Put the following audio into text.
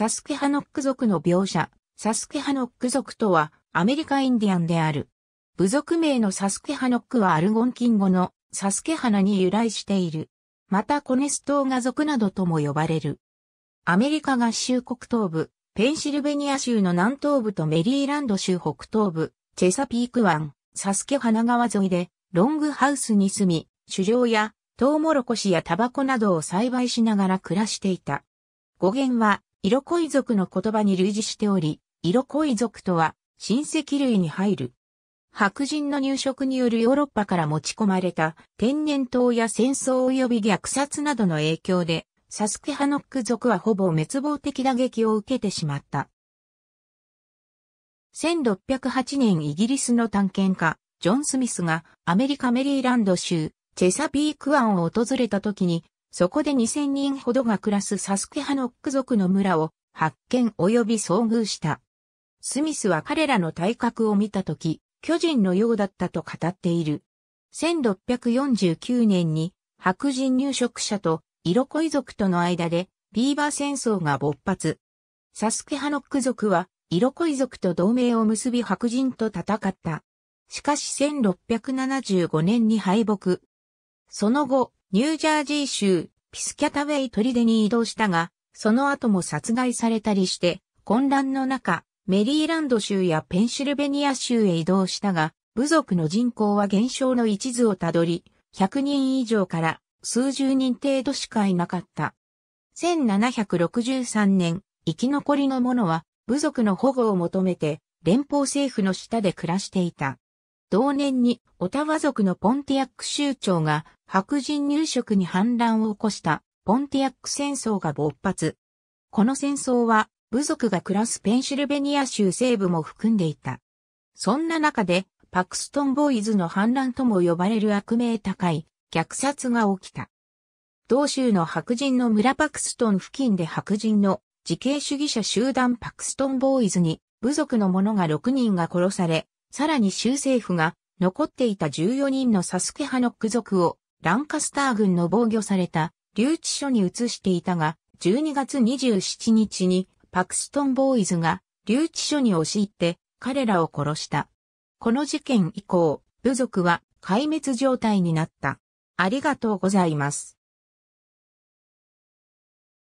サスケハノック族の描写、サスケハノック族とはアメリカインディアンである。部族名のサスケハノックはアルゴンキン語のサスケハナに由来している。またコネストーガ族などとも呼ばれる。アメリカ合衆国東部、ペンシルベニア州の南東部とメリーランド州北東部、チェサピーク湾、サスケ花川沿いで、ロングハウスに住み、狩猟やトウモロコシやタバコなどを栽培しながら暮らしていた。語源は色恋族の言葉に類似しており、色恋族とは親戚類に入る。白人の入植によるヨーロッパから持ち込まれた天然痘や戦争及び虐殺などの影響で、サスケハノック族はほぼ滅亡的打撃を受けてしまった。1608年イギリスの探検家、ジョン・スミスがアメリカメリーランド州、チェサピーク湾を訪れた時にそこで2000人ほどが暮らすサスケハノック族の村を発見及び遭遇した。スミスは彼らの体格を見たとき、巨人のようだったと語っている。1649年に白人入植者と色恋族との間でビーバー戦争が勃発。サスケハノック族は色恋族と同盟を結び白人と戦った。しかし1675年に敗北。その後、ニュージャージー州、ピスキャタウェイ砦に移動したが、その後も殺害されたりして、混乱の中、メリーランド州やペンシルベニア州へ移動したが、部族の人口は減少の一途をたどり、100人以上から数十人程度しかいなかった。1763年、生き残りの者は部族の保護を求めて連邦政府の下で暮らしていた。同年にオタワ族のポンティアック州長が白人入植に反乱を起こしたポンティアック戦争が勃発。この戦争は部族が暮らすペンシルベニア州西部も含んでいた。そんな中でパクストンボーイズの反乱とも呼ばれる悪名高い虐殺が起きた。同州の白人の村パクストン付近で白人の自警主義者集団パクストンボーイズに部族の者が6人が殺され、さらに州政府が残っていた14人のサスケ派の区族をランカスター軍の防御された留置所に移していたが、12月27日にパクストンボーイズが留置所に押し入って彼らを殺した。この事件以降、部族は壊滅状態になった。ありがとうございます。